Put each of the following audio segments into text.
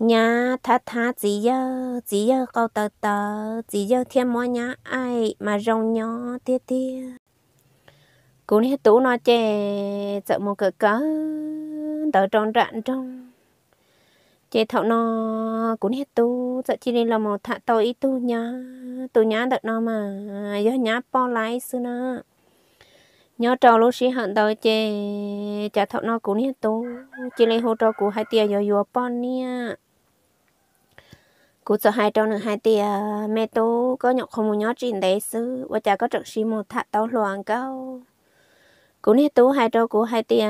nhà tha tha chỉ giờ chỉ giờ câu tờ tờ chỉ giờ thêm món nhà ai mà rong nhỏ tiết tiết cú này tú nó chè sợ một cỡ cỡ tờ tròn rạn trong chè thọ nó cú này tú sợ chỉ nên là một thạ tôi ít tu nhá tu nhá đợt nó mà do nhá po lái xưa nó nhớ trò lúc xí hận tôi chè chả thọ nó cú này tú chỉ lấy hỗ trợ cú hai tia yo yo po nia cú cho hai trâu nữa hai tia ờ, mẹ tố có nhọc không muốn nhớ chuyện đấy xứ và cha có trực sĩ một thạ tao loạn câu, cú nét tú hai trâu cú hai tia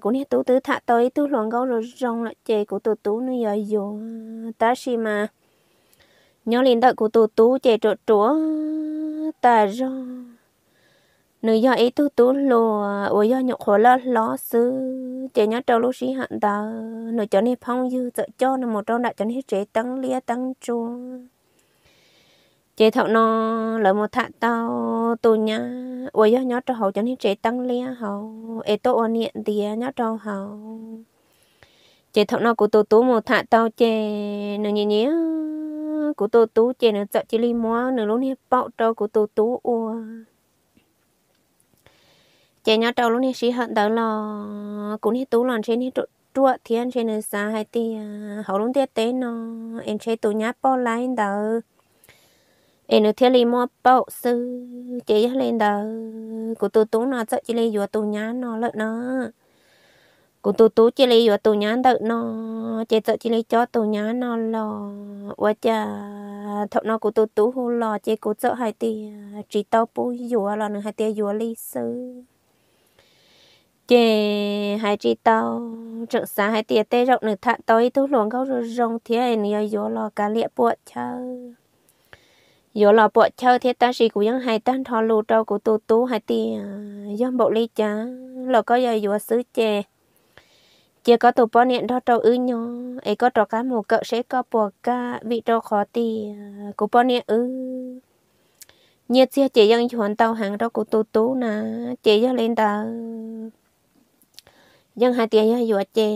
cú nét tú tứ thạ tôi tú loạn câu rồi rong lại chè cú tụ tú nó giờ dù ta xì mà nhớ liền đợi cú tụ tú chè trộn trũa ta rong nữ do ấy tu tu lo, ôi do nhậu khổ lo lo sư chế nhát trâu lúc xí hạn ta nữ cho nên phong dư sợ cho nó một trong đại cho nên chế tăng lia tăng chua chế thọ nó là một thạ tao tu nhá ôi do nhát trâu hậu cho nên chế tăng lia hậu ấy tu ôn niệm tía nhát trâu hậu chế thọ nó của tu tu một thạ tao chế nữ nhí nhí của tu tu chế nữ sợ chỉ li mua nữ lúc này bạo trâu của tu tu ua chị nhớ trâu lúc này chị hận đó là cũng như tú lần trên như trụ thiên trên nơi xa hay thì à, hậu luôn tiết tế nó em chơi tụ nhá bỏ lại đó em nó thiên li mua bao sư chị lên đó của tụ tú nó sợ chị lấy vừa tụ nhá nó lợn nó của tụ tú chị lấy vừa tụ nhá đợi nó chị sợ chị lấy cho tụ nhá nó lò quá chà thọ nó của tụ tú hồ lò chị cũng sợ hay thì chỉ à, tao bôi vừa là nó hay thì vừa li sư chè hai chị tao trưởng sáng hai tiệt tê rộng nửa thạ tối tu luồng gấu rong thế này nhiều gió lò cá liệp bọt chơi gió lò bọt chơi thế ta chỉ hai tan thò lù trâu của tu tú hai tiệt do bộ ly chá lò có giờ gió xứ chè chỉ có tụ bò niệm thò trâu ư nhò ấy có trò cá mù cỡ sẽ có bùa cá vị trâu khó tiệt của bò niệm ư nhiệt xe chị dân chuẩn tàu hàng đó của tu tú nè chị dân lên tàu dân hai tiền nhá vừa chè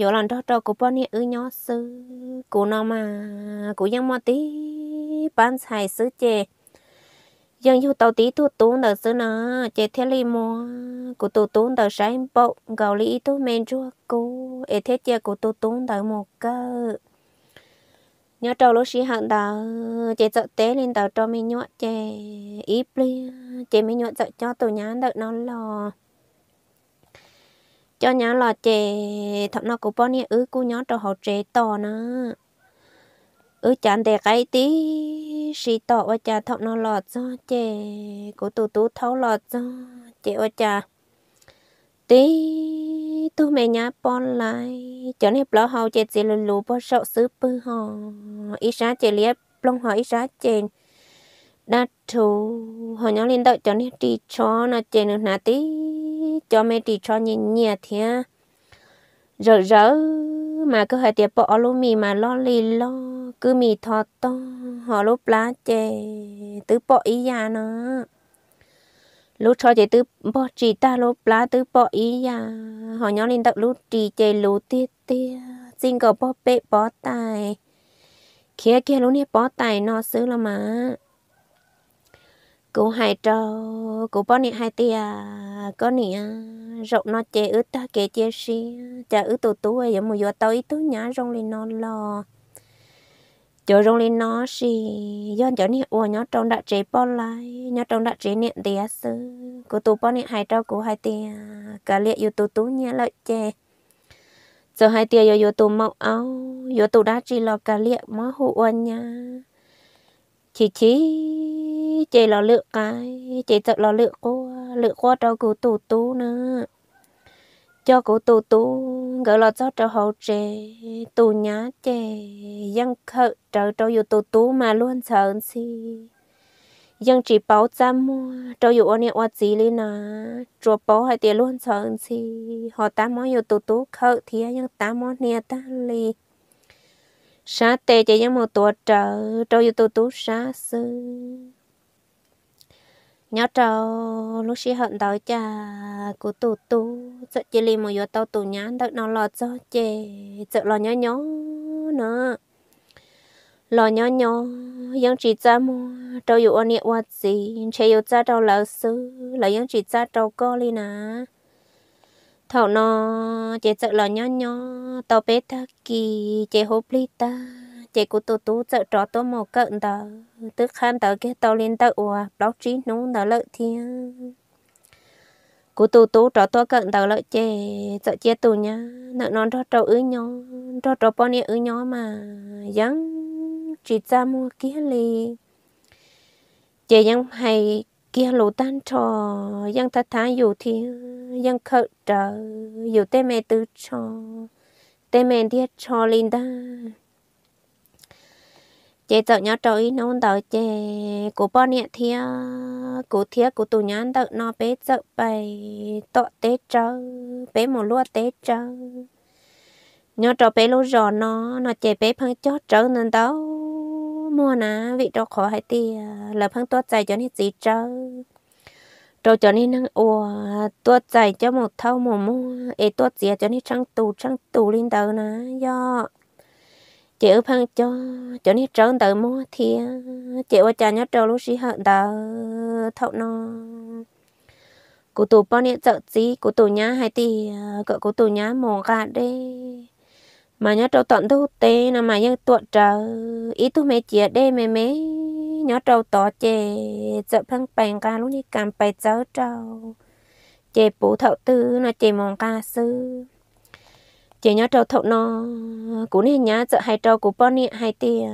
vừa lần cho cho cô bọn nhá ư nhó sư cô nó mà cô dân mà tí bán xài sứ chè dân yêu tàu tí tu tú đời sứ nó chè thế li mò cô tu tú đời sai bộ gạo lý tu men chua cô ế thế chè cô tu tú đời một cơ nhớ trâu lúc xí hận đời, chè sợ té lên đời cho mình nhọ chè ít li chè mình nhọ sợ cho tụi nhá đợi nó lò cho nhá là chè thằng nó cũng bao nhiêu ứ cô nhá cho họ chè to nữa ứ chán để cái tí xì to và chả thằng nó lọt cho chè cô tụ tụ thấu lọt cho chè và chả tí tu mẹ nhá bon lại cho nên bảo họ chè chỉ lù lù bỏ sợ xứ bư họ ít sáng chè liếp long họ ít sáng chè đa thù họ nhá lên đợi cho nên đi cho nó chè nữa nà tí cho mẹ đi cho nhẹ nhẹ thế rỡ rỡ mà cứ hơi tiệp bỏ lú mì mà lo lì lo cứ mì thọ to họ lúc lá chè tứ bỏ ý ya nó lúc cho chè tứ bỏ chỉ ta lúc lá tứ bỏ ý ya họ nhỏ lên tập lúc chỉ chè lú tiết tiết xin cậu bỏ bệ bỏ tài kia kia lúc này bỏ tài nó xứ là mà cú hai trò cú bao nhiêu hai tia có nè rộng nó che ướt ta kể che si chả ướt tù tú ấy mà vừa tới tú nhá rong lên nó lo chỗ rong lên nó si do chỗ nè ua nhó trong đã chế bao lại nhó trong đã chế niệm tia sư cú tú bao nhiêu hai trò cú hai tia cả liệt yêu tù tú nhá lợi chê giờ hai tia giờ yêu tù mậu áo yêu tù đã chỉ lo cả liệt má hụ ua nhá chỉ chị chị lo lựa cái chị tự lo lựa cô lựa qua cho cô tù tú nữa cho cô tù tú gọi lo cho cho hậu trẻ tù nhá trẻ dân khờ trở cho dù tù tú mà luôn sợ gì dân chỉ bảo ra mua cho dù anh em gì lên nà chùa bảo hay tiền luôn sợ gì họ ta món dù tù tú khờ thì dân ta món nhà ta liền sáng tê chỉ giống một tuổi trời trâu yêu tu tú sáng sư nhớ trâu lúc xí hận đói cha của tu tú sợ chỉ li một yếu tàu tu nhá đợt nó lọt cho chê sợ lo nhớ nhớ nữa lo nhớ nhớ dân chỉ cha mua trâu yêu ôn nhẹ quá gì chơi yêu cha trâu lỡ sư là dân chỉ cha trâu co li nà thầu nó chế sợ là nhỏ nhỏ tàu bé ta kỳ chế hộp ly ta chế của tụ tú sợ trò tố màu cận tờ tức khám tờ cái tàu lên tàu ùa báo chí núng tờ lợi thiên của tụ tú trò tố cận tờ lợi chế sợ chế tụ nhá nợ nó trò trò ứ nhỏ trò trò bao nhiêu ứ nhỏ mà dám chỉ ra mua kia lì chế ยัง hay kia lù tan trò yang ta thá dù thiên dân khẩu trợ dù tê mẹ tứ cho tê mẹ đi cho linh ta chế tợ nhau trời nó tợ chế của bao nhiêu thia của thia của tụ nhắn tự nó bé tợ bày tọ tế trơ bé một lúa tế trơ nhau trò bé lúa rò nó nó chế bé phăng chót trơ nên tao mua ná vị trò khó hay tiền là phăng tốt chạy cho nên gì trơ trâu cho nên năng ồ tua chạy cho một thau một mu ê tua chia cho nên trăng tù trăng tù lên tờ nè do chị ở phăng cho cho nên trăng tờ mu thì chị ở chả nhớ trâu lúc xí hận tờ thau nó cụ tù bao nhiêu sợ gì cụ tù nhá hai thì cỡ cụ tù nhá mồ gà đi mà nhớ trâu tận thu tê là mà dân tuột trời ít thu mẹ chia đây mẹ mẹ nhỏ trâu tỏ chè chợ phăng bèn ca lúc đi cầm bè cháu trâu chè bố thợ tư nó chè mong ca sư chè nhỏ trâu thợ nó cũng nên nhá chợ hai trâu cũng bao nhẹ hai tia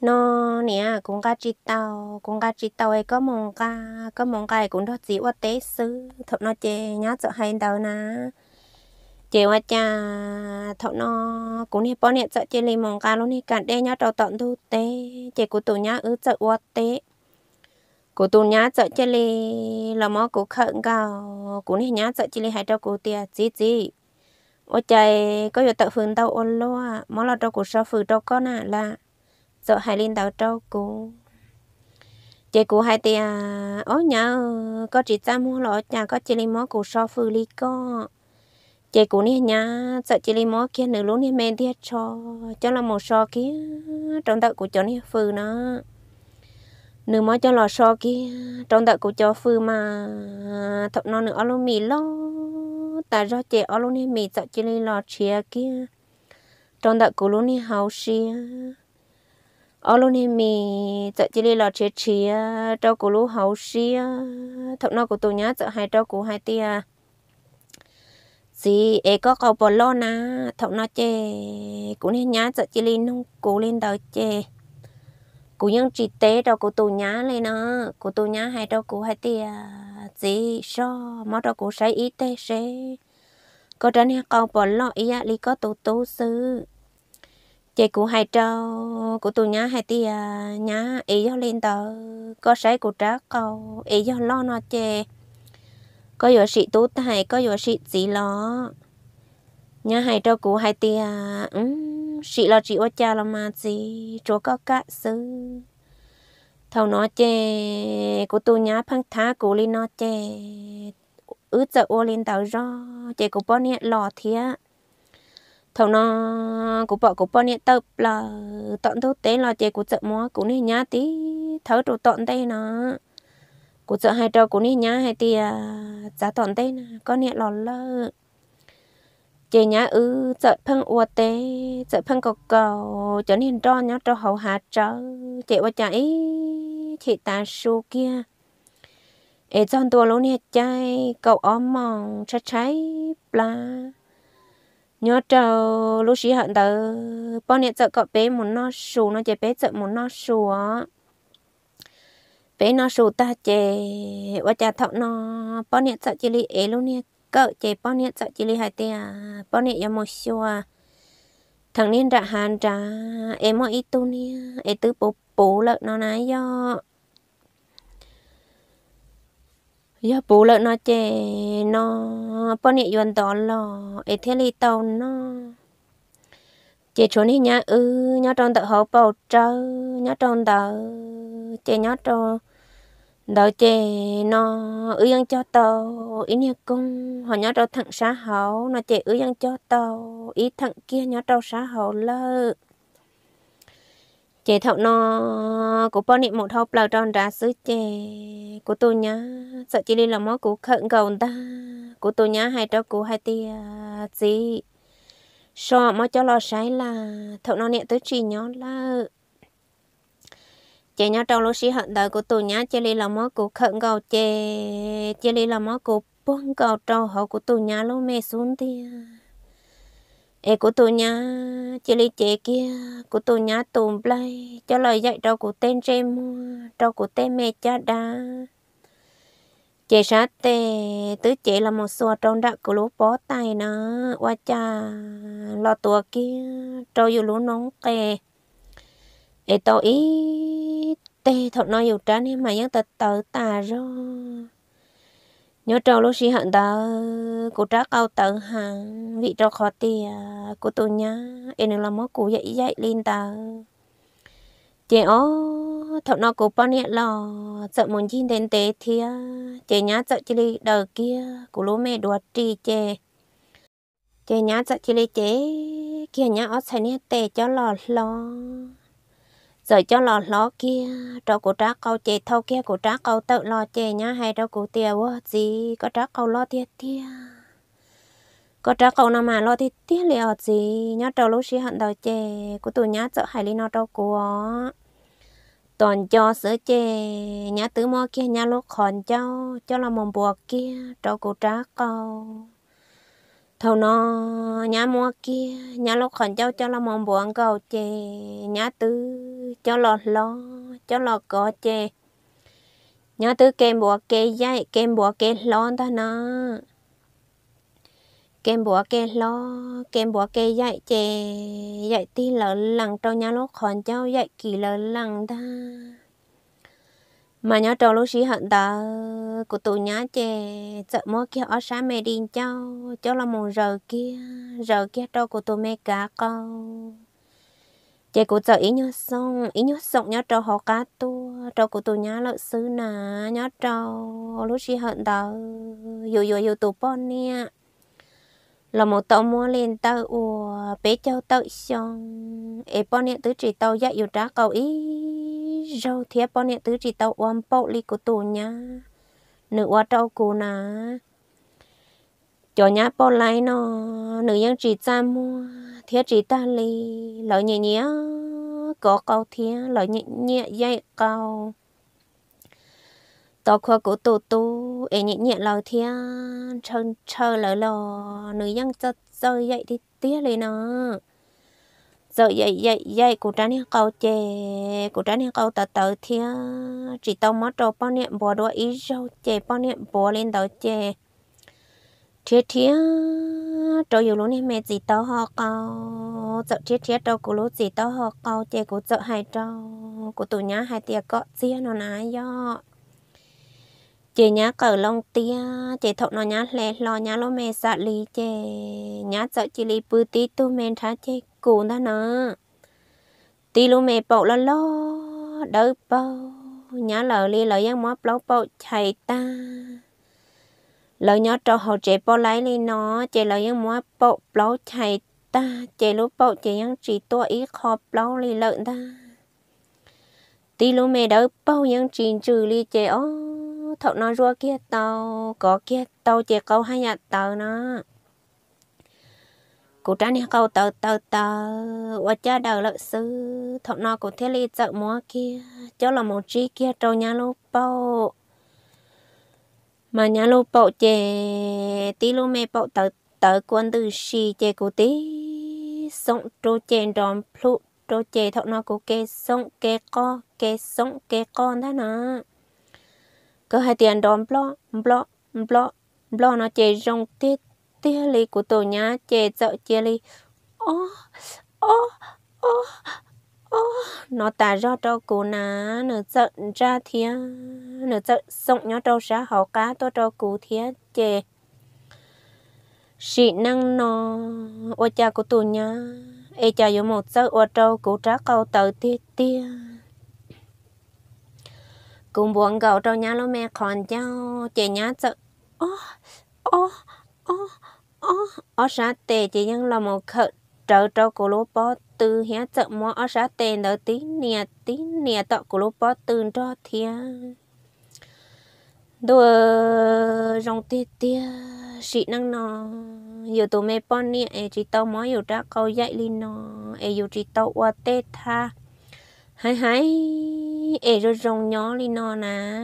nó nè cũng ca chỉ tàu cũng ca chỉ tàu ấy có mong ca có mong ca cũng đó chỉ qua tế sư thợ nó chè nhá chợ hai đầu ná chị hoa cha thọ nó cũng như bọn nẹt sợ chị lì mong cá luôn đi cả đê nhau trâu tận thu tế chị của tụi nhá ứ sợ hoa tế của tụi nhá sợ chơi lì là mó của khẩn gào cũng như nhá sợ chơi lì hai trâu của tia gì gì ô chạy có giờ tự phương tàu ôn lo à. mó là trâu của sao phương trâu con à là sợ hai linh tàu trâu của chị của hai tia ố nhá có chỉ ta mua lọ chả có chơi lì mó của sao phương lì co chị cũng nè nhá sợ chị đi mó kia nữa luôn nè men tiết cho cho là một so kia trong tận của cho nè phư nó nữ mó cho là so kia trong tận của cho phư mà thọc nó nữa luôn mì lo tại do chị ở luôn nè mì sợ chị đi lò chia kia trong tận của luôn nè hậu xia ở luôn nè mì sợ chị đi lò chia chia trong của luôn hậu xia thọc nó của tôi nhá sợ hai trong của hai tia gì e có cầu bò lo na thọ na chê cũng nên nhá sợ chị lên nông cố lên đầu chê cũng nhân chị tế đâu cô tù nhá lên nó cô tù nhá hay đâu cô hay tia gì so mà đâu cô say ít tế sẽ có trả nên cầu bò lo ý á lý có tù tù sư chị cũng hay trâu của tôi nhá hay tia nhá ý do lên tờ có sấy của trá cầu ý do lo nó chê có yếu sĩ tú tài có yếu sĩ gì lo nhà hai cho cụ hai tia ừm sĩ lo chị ô cha lo mà gì chỗ có cả sư thầu nó chè cụ tu nhá phăng thá cụ li nó chè ứ giờ ô lên tàu ro chè cụ bọn nhẹ lò thía thầu nó cụ bỏ cụ bọn nhẹ tập là tọn thu tế lo chè cụ chợ mua cụ nên nhá tí thấu trụ tọn đây nó cụ sợ hai trâu cụ nít nhá hai tia giá tòn tê à, có nè lò lơ chị nhá ư ừ, sợ phân ua tê sợ phân cầu cầu cho nên trò nhá trò hậu hạ trâu chị qua chạy chị ta su kia ê chọn tua lỗ nè chay cầu óm mòn trái trái bla nhớ trâu lúc xí hận tớ bao nè sợ cậu bé muốn nó sù nó chạy bé sợ muốn nó sù á bé nó sụt ta chè và cha thọ nó bao nhiêu sợ chỉ li ế luôn nè cỡ chè bao nhiêu sợ chỉ li hai tia bao nhiêu yếm một à, thằng niên đã hàn trả, em mọi ít tu nè em tứ bố bố lợn nó nấy do do bố lợn nó chè nó bao nhiêu yuan đó lò em thấy li tàu nó chè chuẩn đi nhá ư ừ, nhá tròn tờ hậu bầu trâu nhá tròn tờ chè nhó cho đầu chè nó ưu ăn cho tàu ý nha cung họ nhó cho thằng xã hậu nó chè ưu ăn cho tàu ý thằng kia nhó cho xã hậu lơ chè thậu nó của bọn niệm một hộp lầu tròn ra sứ chè của tôi nhá sợ chỉ đi làm món của khẩn cầu ta của tôi nhá hai cho của hai tia gì so mà cho lo sái là thậu nó niệm tới trì nhó là chị nhớ trong lúc sĩ hận đời của tôi nhá chị lý là mó cụ khẩn cầu chế chị lý là mó cụ bông cầu trâu hậu của tôi nhá lúc mẹ xuống thì ê của tôi nhá chị lý chế kia của tôi nhá tùm play cho lời dạy trâu của tên rê mua trâu của tên mẹ cha đá chị sát tê tứ chị là một xua trong đạc của lúa bó tay nó qua cha lo tua kia trâu dù lũ nóng kè ê tôi ý tê thọ nói yêu trái nhưng mà nhắc tới tới ta rồi nhớ trâu lúc xí hận tớ cô trả câu tớ hàng vị trâu khó tiền của tôi nhá em là mối cụ dậy dậy lên tớ chị ó thọ nói cụ bao nhiêu lò sợ muốn chín đến tế thì chị nhá sợ chị đi đời kia cụ lúa mẹ đùa trì chị chị nhá sợ chị đi chế kia nhá ó xài nét tệ cho lò lò rồi cho lò lò kia cho cô trá câu chè thâu kia cô trá câu tự lo chè nhá hay đâu cô tiều quá gì có trá câu lo tiệt tiệt, có trá câu nào mà lo tiệt tiệt liệu gì nhá trâu lúc xí hận đầu chè, cô tụi nhá sợ hải lý nó trâu cô toàn cho sữa chè nhá tứ mo kia nhá lúc còn cháu cho là mồm bùa kia trâu cô trá câu thâu nó nhá mua kia nhá lúc khẩn cháu cho là mong buồn cầu chè nhá tư cho lọt lo cho lọt có chè nhá tư kem bùa kê dây kem bùa kê lo ta nó kem bùa kê lo kem bùa kê dạy chè dạy tí lỡ lằng trong nhà lúc khẩn cháu dạy kỳ lỡ lằng ta mà nhớ trong lúc sĩ hận ta của tụi nhá chè sợ mỗi kia ở sáng mẹ đi cho cho là một giờ kia giờ kia cho của tụi mẹ cá câu chè của sợ ý nhớ xong ý nhớ xong nhớ cho họ cá tu cho của tụi nhá lợi sư nà nhớ cho lúc xí hận ta dù dù dù tụi bọn nè là một tàu mua lên tàu ùa bé châu tàu xong ế bọn nè tứ chỉ tàu dạy dù trá cầu ý rau thiếp bọn nè tứ chỉ tàu ôm bộ lì của tù nhá nữ quá trâu cú nà cho nhá bọn lại nó nữ nhân chỉ cha mua thiếp chỉ ta lì lỡ nhẹ nhẹ có câu thiếp lỡ nhẹ nhẹ dây câu tao khoa của tù tù em nhẹ nhẹ lầu thia chân chờ lỡ lò nữ dân chơi chơi dậy thì tiếc lên nó giờ vậy vậy vậy cụ trái này câu chè cụ trái này câu tờ tờ thia chỉ tao mất trâu bao niệm bỏ đua ý rau chè bao niệm bỏ lên đầu chè thiết thiết trâu yêu luôn này mẹ chỉ tao họ câu sợ thiết thiết trâu cụ lúc gì tao họ câu chè cụ sợ hai trâu cụ tụ nhá hai tia cọ xia nó nái do chị nhá cờ lông tia chị thọ nó nhá lẹ lo nhá lô mẹ sợ lì chị nhá sợ chị lì bự tí tu mẹ thá chị cù đó nè tì lu mẹ bộ lo lo đỡ bao nhớ lờ li lờ giang móp lâu bộ chạy ta lờ nhớ trò hậu trẻ bộ lấy li nó chạy lờ giang móp bộ lâu chạy ta chạy lúc bộ chạy giang chỉ tua ít khó lâu li lợn ta tì lu mẹ đỡ bao giang chỉ trừ li chạy ô, thọ nó rua kia tàu có kia tàu chạy câu hai nhà tàu nó cụ trang đi câu tờ tờ tờ và cha đầu lợi sư thọ nó cụ thế ly chợ múa kia cho là một chi kia trâu nhà lô bao mà nhà lô bao chè tí lô mẹ bao tờ tờ quân từ xì chè cụ tí sống trâu chè đòn phụ trâu chè thọ nó cụ kê sống kê co kê sống kê con đó nè cứ hai tiền đòn blo blo blo blo nó chè rong tít tia lì của tổ nhá chè sợ chia lì ô ô ô ô nó tà do trâu cụ ná nó sợ ra thía nó sợ sọng nhó trâu ra hậu cá to trâu cụ thía chè sĩ năng nó ô cha của tổ nhá ê cha yếu một sợ ô trâu cụ trá câu tờ tia tia cùng buồn gạo trâu nhá lô mẹ còn cháu chè nhá sợ ô ô ó ó ó xã tề chỉ nhân là một khẩu trợ cho cô lô bó tư hé trợ mò ó xã tề nở tí nè tí nè tọ cô lô bó tư cho thia đùa rong tê tê sĩ năng nó dù tụi mẹ bọn nè ai chỉ tao mò dù ra câu dạy li nó ai dù chỉ tao qua tê tha hai hai ai rồi rong nhỏ li nó nè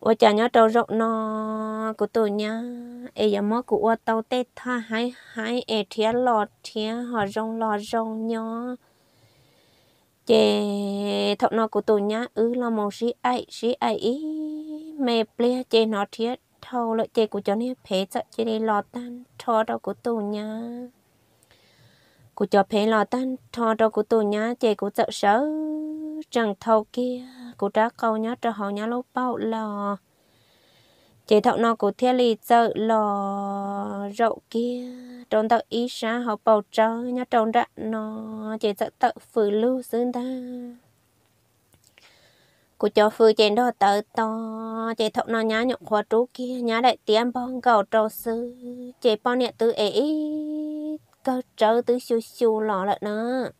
我家鸟都肉呢，古多鸟，哎呀么古我都得它还还哎天老天好容老容鸟，这头那古多鸟，呃老毛是爱是爱伊，没别这那天头了这古叫你陪着这里老单，头到古多鸟。cụ cho phê lò tan thò đâu cụ tù nhá chè cụ sợ sợ chẳng thâu kia cô trả câu nhá cho họ nhá lúc bao là chế thọ nó của thiên lì giờ lò rậu kia trong tàu ý xa họ bầu trơ nhá trong đã nó chế sợ tự phử lưu xương ta cô cho phư chế đó tớ to chế thọ nó nhá nhộng khóa trú kia nhá đại tiêm bong cầu trâu sư chế bong nhẹ tư ế cơ trơ tư xu xu lò lại nữa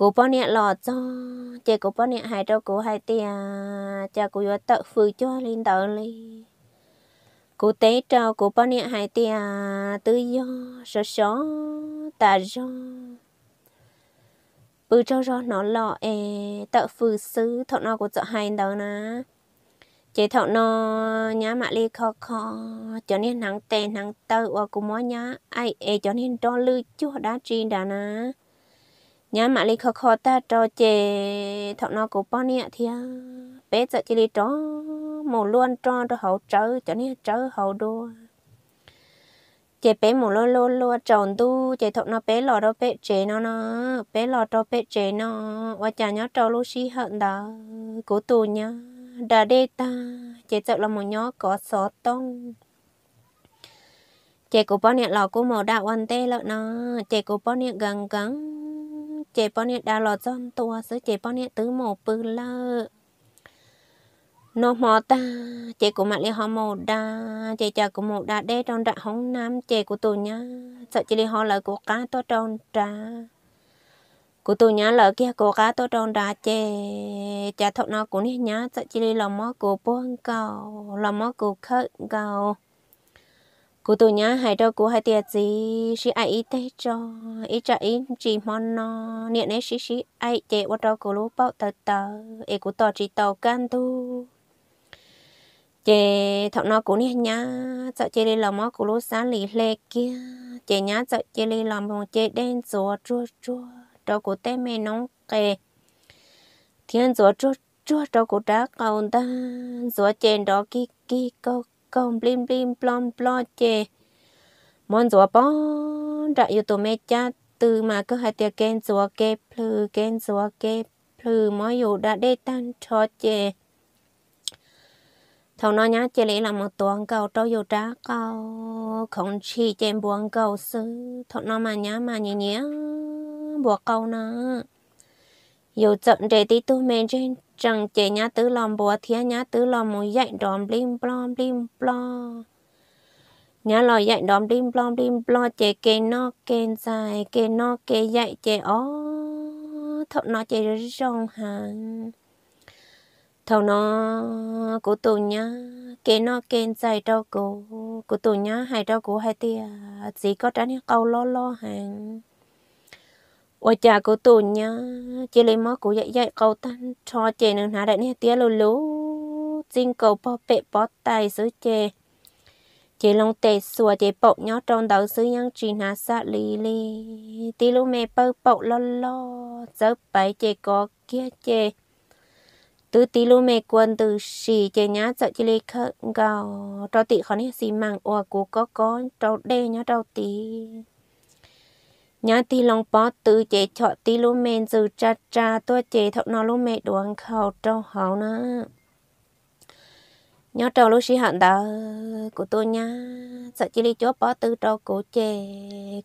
cô bao nhiêu lọ cho chị cô bao nhiêu hai đâu cô hai tia cha cô vừa tự phơi cho linh tờ lên cô tế cho cô bao nhiêu hai tia tự do sợ sợ ta do bự cho cho nó lọ e tự phơi xứ thọ nó của sợ hai tờ nè chị thọ nó nhá mạ li khó khó cho nên nắng tè nắng tơ và cũng mới nhá ai e cho nên đo lư chưa đã chi đã nè nhà mà lấy khó khó ta trò chè thọ nó cũng bao nhiêu thì bé giờ chỉ lấy cho một luôn cho cho hậu trở cho nên trở hậu đua chè bé một lô lô lô tròn tu chè thọ nó bé lò đó bé chè nó nó bé lò đâu bé chè nó và chả nhớ trò lô xí hận đó cố tù nhá đã đê ta chè sợ là một nhó có sót tông chè của bao nhiêu lò của mồ đạo ăn tê lợn nó chè của bao nhiêu gần gần chế bọn này đã lọt dọn tua sứ chế bọn này tứ mồ bự lơ nó mò ta chế của mặt li họ mồ đa chế cha của mồ đa đế trong đại hóng nam chế của tôi nhá sợ chế li họ lời của cá tôi trong trà của tôi nhá lời kia của cá tôi trong trà chế cha thọ nó của nhá sợ chế li lòng mó của buông cầu lòng mó của khơi cầu cô tụ nhá hai đâu cô hai tiệt gì xí ai ít thế cho ít cho ít chỉ món nó niệm ấy xí xí ai chế qua đôi cô lú bao tờ tờ ấy cô tỏ chỉ tàu can tu chế thọ nó cụ niệm nhá sợ chế đi làm món cụ lú sáng lì lê kia chế nhá sợ chế đi làm món chế đen rùa chua chua đâu cụ té mê nóng kề thiên rùa chua chua đâu cô đá cầu ta rùa trên đó kia kia câu công blim blim plom plo chê món rùa bó ra yêu tổ mẹ cha từ mà cứ hai tia kén rùa kê plư kén rùa kê plư mỗi dù đã đê tan cho chê thầu nó nhá chê lý là một tuần cầu trâu yêu trá cầu không chi chê buồn cầu sư thầu nó mà nhá mà nhé nhé buộc cầu nó yêu chậm để tí tu mẹ trên chẳng chế nhá tứ lòng bùa thiên nhá tứ lòng mù dạy đòm blim blom blim blom nhá lò dạy đòm blim blom blim blom chế kê nó kê dài kê nó kê dạy chế ó thọ nó chế rong hàng thầu nó của tù nhá kê nó kê dài đâu của của tù nhá hay đâu của hai tia chỉ có tránh câu lo lo hàng ô cha cô tù nhá chị lấy mó cô dạy dạy cầu tan cho chị nương hà đại nha tía lù lú xin cầu bó bệ bó tay xứ chê chị lòng tệ xùa chị bọc nhó trong đầu xứ nhang chị hà xa lì lì tí lú mẹ bơ bọc lo lo giấc bảy chị có kia chị từ tí lú mẹ quân từ xì chị nhá sợ chị lấy khờ gào cho tị khó nha xì màng ủa cô có có trâu đê nhá trâu tí nhớ tí lòng bó tư chế cho tí lô mẹ dư cha cha tôi chế thọ nó lô mẹ đồ ăn khẩu trâu hậu nữa nhớ trâu lô sĩ hạn đó của tôi nha sợ chỉ đi chỗ bó tư trâu của chế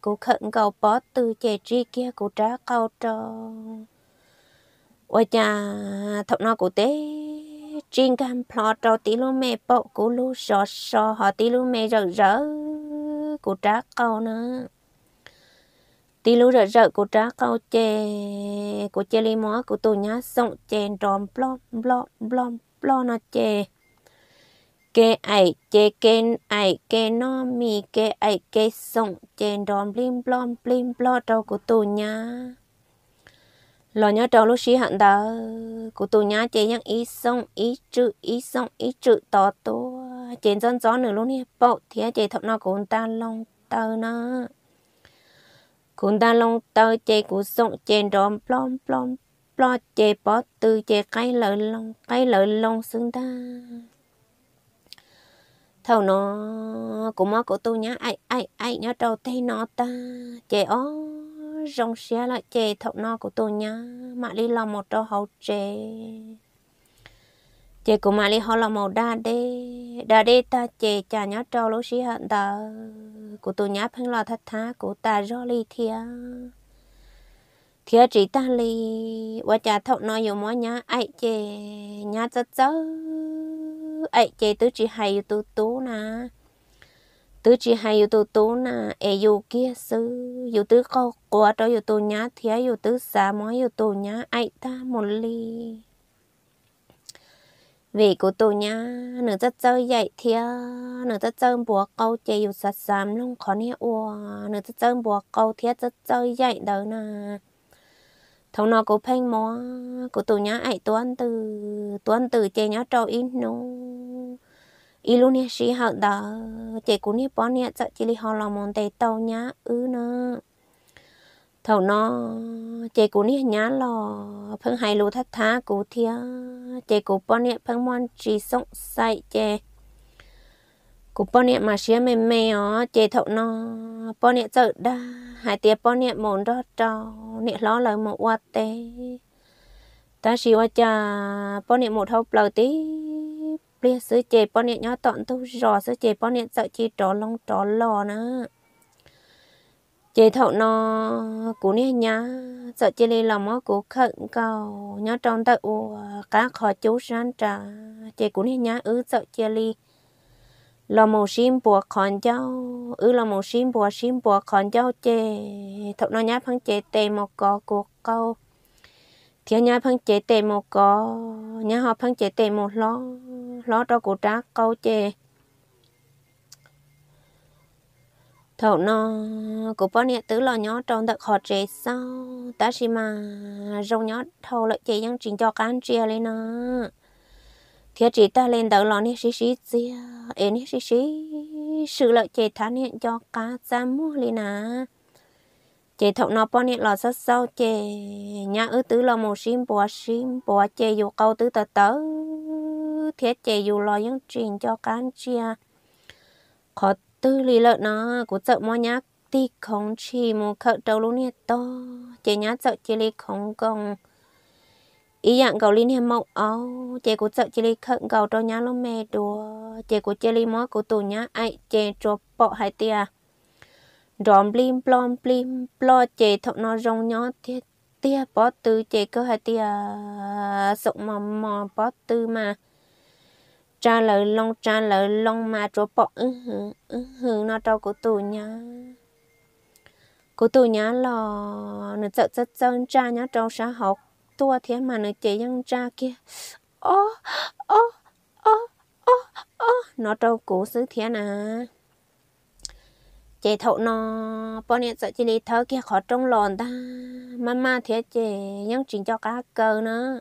của khẩn cầu bó tư chế tri kia của trá cầu trâu ôi cha thọ nó của tế trên cam plo cho tí lô mẹ bộ của lô sò sò họ tí lô mẹ rỡ rỡ của trá cầu nữa tí lú rợ rợ của trá câu chê của chê li mó của tu nhá sông chê tròn blom blom blom blom nó chê kê ai chê kê ai kê nó mi kê ai kê sông chê tròn blim blom blim blom trâu của tu nhá lò nhớ trâu lúc xí hận đó của tu nhá chê nhắc ý sông ý chữ ý sông ý chữ to to chê dân gió nữa luôn nè bộ thì chê thọ nó của ta long tơ nó cũng ta long tao chơi của sông chơi đom plom plom plo chơi bó tư chơi cái lợi long cái lợi long xương ta thầu nó cũng mơ của tôi nhá ai ai ai nhá đầu tiên nó ta chơi ó rong xe lại chơi thầu nó của tôi nhá mà đi làm một trò hậu chơi chị cũng mà đi họ là màu đa đê đa đê ta chị chả nhớ trâu lối sĩ hận ta của tôi nhớ phăng lo thắt thá của ta do ly thia thia chỉ ta ly và chả thọ nói nhiều món nhá ai chị nhá rất rất ai chị tứ chỉ hay tụ tú nà tứ chị hay yêu tụ tú nà e yêu kia sư yêu tứ câu quá đó yêu tụ nhá thia yêu tứ xả món yêu tụ nhá ai ta một ly vì của tôi nhá nửa rất chơi dậy thia nửa rất chơi bùa câu chơi dù sạch sám luôn khó nhé ua nửa rất chơi bùa câu thia rất chơi dậy đó nè thằng nó cũng phanh mò của tôi nhá ấy tuân từ tuân từ chơi nhá trâu ít nó ý luôn nhé sĩ hậu đó chơi cũng nhé bó nhé sợ chỉ li họ làm món tây tàu nhá ư nè thầu nó chế cú ní nhá lò, phân hai lú thắt thá cú thia chế cú bọn nít phân món chỉ sống sai chế cú bọn nít mà xía mềm mềm ó chế thầu nó bọn nít sợ đa hai tia bọn nít mồm đó cho nít lo lời một quạt tê ta xí qua cha bọn nít một thâu lầu tí bia sứ chế bọn nít nhá tọn tu rò sứ chế bọn nít sợ chi trò lông trò lò nữa chế thọ nó cú nè nhá sợ chế lên lòng nó cú khẩn cầu nhớ trong tay u cá khó chú san trà chế cú nè nhá ứ sợ chế li lòng màu sim bùa khẩn cháu ứ lòng màu sim bùa sim bùa khẩn cháu chế thọ nó nhá phăng chế tề một cò cuộc câu thiên nhá phăng chế tề một cò nhá họ phăng chế tề một ló ló cho cú trá câu chế thổ nó cũng bao nhiêu tứ lo nhỏ trong đặc họ trẻ sao ta chỉ mà rong nhỏ thâu lại chị yang trình cho cán chia lên nó thiệt chỉ ta lên đầu lo nè xí xí chia em nè xí xí sự lợi chị thán hiện cho cá ra mua lên à chị thổ nó bao nhiêu lo rất sâu chị nhà ứ tứ lo một sim bùa sim bùa chị dù câu tứ tờ tớ thiệt chị dù lo yang trình cho cán chia khó tư lý lợn nó của chợ mua nhá ti không chỉ mua khợ trâu luôn nè to chế nhá chợ chỉ lý không còn ý dạng cầu linh hệ mộng áo chế của chợ chỉ lý khợ cầu trâu nhá luôn mè đùa chế của chế lý mua của tù nhá ai chế cho bọ hai tia ròm blim plom blim plo chế thọc nó rong nhó thiết tia bó tư chế cơ hai tia sụng mò mò bó tư mà cha lỡ long cha lỡ long mà chỗ bỏ ư hử ư hử nó cho của tù nhá của tù nhá lò nó sợ sợ sợ cha nhá trong xã học tua thế mà nó chỉ nhân cha kia ô ô ô ô ô nó cho cô xứ thế nà, chị thọ nó bọn em sợ chị đi thở kia khó trông lòn ta mà mà thế chị nhân chuyện cho cá cơ nữa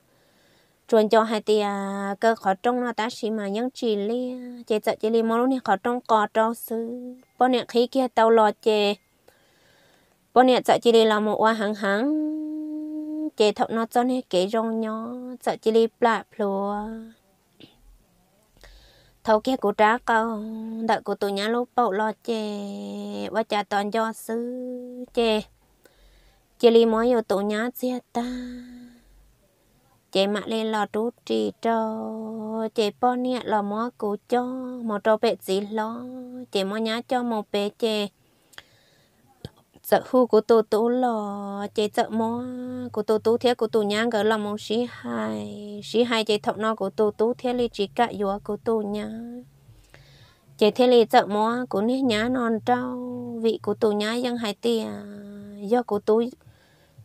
chuẩn cho hai tia cơ khó trong là ta chỉ mà những chỉ li chế tạo chế li mà lúc này khó trong cò trâu sư bọn này khí kia tàu lò chế bọn này tạo chế li là một hoa hàng hàng chế thọ nó cho nên kế rong nhỏ tạo chế li plạ plua thâu kia của trá câu đợi của tụi nhà lúc bầu lo chế, và trả toàn cho sư chế, chè li mới yêu tụi nhà chia ta chế mạ lên lò trú trì trò chế bò nè lò mò cú cho mò trò bệ gì lo chế mò nhá cho mò bệ chế sợ hu của tôi tú lò chế sợ mò của tôi tú thế của tôi nhá gỡ lò mong sĩ hai sĩ hai chế thọ nó của tôi tú thế li chỉ cả yếu của tôi nhá chế thế li sợ mò của nè nhá non trâu vị của tôi nhá dân hai tia do của tôi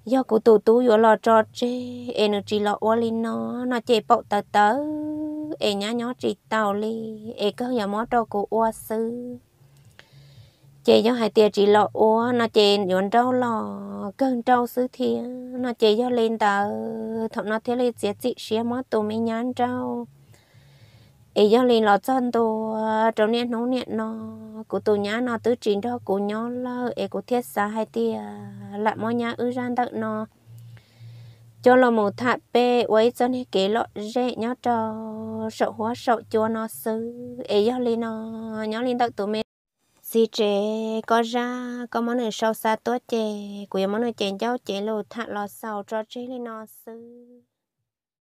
do cụ tù tú vừa lo trò chê energy lo ô li nó nó chê bậu tờ tớ e nhá nhó chỉ tàu li e cơ giờ mó cho cụ ô sư chê do hai tia chỉ lo ô nó chê nhuận trâu lo cơn trâu sư thiên nó chê do lên tờ thọ nó thế lên dễ chị xía mó tù mi nhán trâu ấy do liền lo chân tổ ờ, trong niên nấu niên nó của tổ nhá nó tứ trình đó của nhó là ấy của thiết xa hai tia ờ, lại mọi nhá ư ran đợt nó cho là một thạ bê quấy cho nên kế lọ rễ nhó cho sợ hóa sợ cho nó sư ấy do liền nó ờ, nhó liền đợt tổ mình si trẻ có ra có món này sâu xa tốt trẻ của món này chè cháu trẻ lù thạ lò sầu cho trẻ lên nó sư